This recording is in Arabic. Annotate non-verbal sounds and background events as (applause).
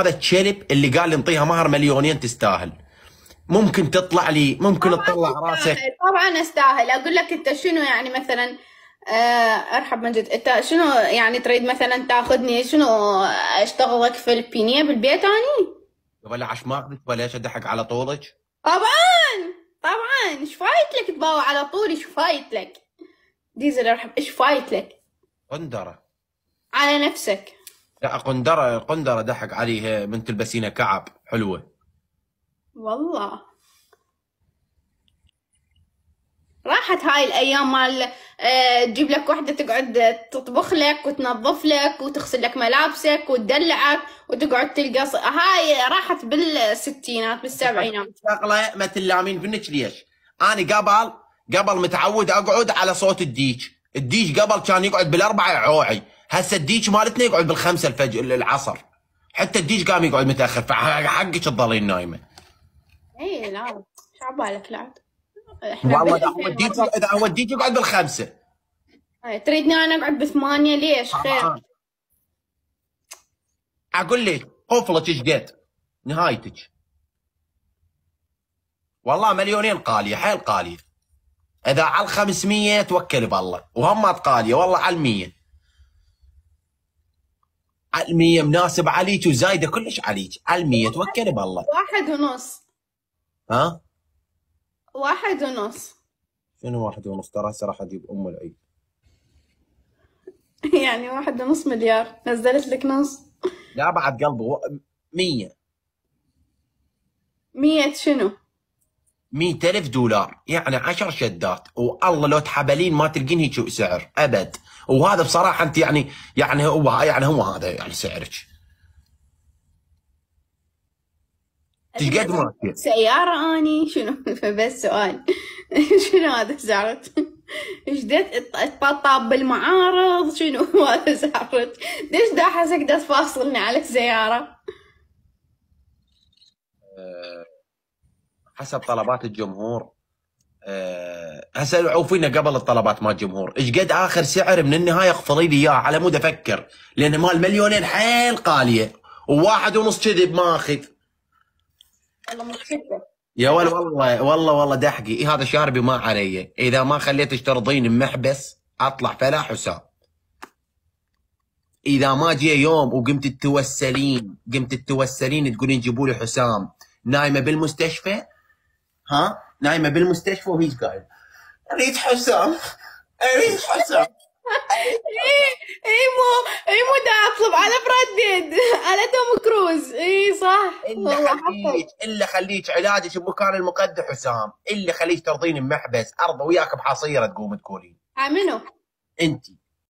هذا الشلب اللي قال لي انطيها مهر مليونين تستاهل ممكن تطلع لي ممكن تطلع راسك طبعا استاهل اقول لك انت شنو يعني مثلا آه، ارحب مجد انت شنو يعني تريد مثلا تاخذني شنو اشتغلك في البينيه بالبيت اني؟ ولا عش ما اخذك ولا ادحك على طولك؟ طبعا طبعا ايش فايت لك تباوع على طول ايش فايت لك؟ ديزل ارحب ايش فايت لك؟ قندره على نفسك لا قندرة قندرة ضحك عليها من تلبسينها كعب حلوة والله راحت هاي الايام مال آه، تجيب لك وحده تقعد تطبخ لك وتنظف لك وتغسل لك ملابسك وتدلعك وتقعد تلقى ص... هاي راحت بالستينات بالسبعينات (laughs) شغله ما تلامين بنك ليش؟ انا قبل قبل متعود اقعد على صوت الديج، الديج قبل كان يقعد بالاربعه عوعي، هسه الديج مالتنا يقعد بالخمسه الفجر العصر حتى الديج قام يقعد متاخر فحقك تضلين نايمه اي لا شو عبالك لا والله اذا هو الديج يقعد بالخمسه تريدني انا اقعد بثمانيه ليش آه، خير؟ آه. اقول لك قفلك ايش قد نهايتك والله مليونين قاليه حيل قاليه اذا على ال 500 توكل بالله وهم تقاليه والله على ال 100 المية مناسب عليك وزايده كلش عليك المية توكلي بالله واحد ونص ها واحد ونص شنو واحد ونص ترى هسه راح اجيب ام العيد (laughs) يعني واحد ونص مليار نزلت لك نص لا بعد قلبه مية مية شنو؟ 100 ألف دولار يعني 10 شدات والله لو تحبلين ما تلقين هيك سعر أبد وهذا بصراحة أنت يعني يعني هو يعني هو هذا يعني سعرك تقد ما سيارة أني شنو فبس (laughs) سؤال (laughs) شنو هذا سعرك؟ (laughs) ايش تطاب بالمعارض شنو هذا سعرك؟ ليش دا حسك دا تفاصلني على السيارة؟ حسب طلبات الجمهور آه، هسه عوفينا قبل الطلبات مال الجمهور ايش قد اخر سعر من النهايه اخفضي لي اياه على مود افكر لان مال مليونين حيل غاليه وواحد ونص كذب ماخذ والله يا ول والله والله والله دحقي إيه هذا شاربي ما علي اذا ما خليت ترضين بمحبس اطلع فلا وسام اذا ما جي يوم وقمت تتوسلين قمت تتوسلين تقولين جيبوا لي حسام نايمه بالمستشفى ها نايمه بالمستشفى وهيج قاعد اريد حسام اريد حسام ايمو مو دا اطلب على براد على توم كروز اي صح والله خليك الا خليك علاجك بمكان المقدح حسام الا خليك ترضيني بمحبس ارضى وياك بحصيره تقوم تقولين منو؟ انت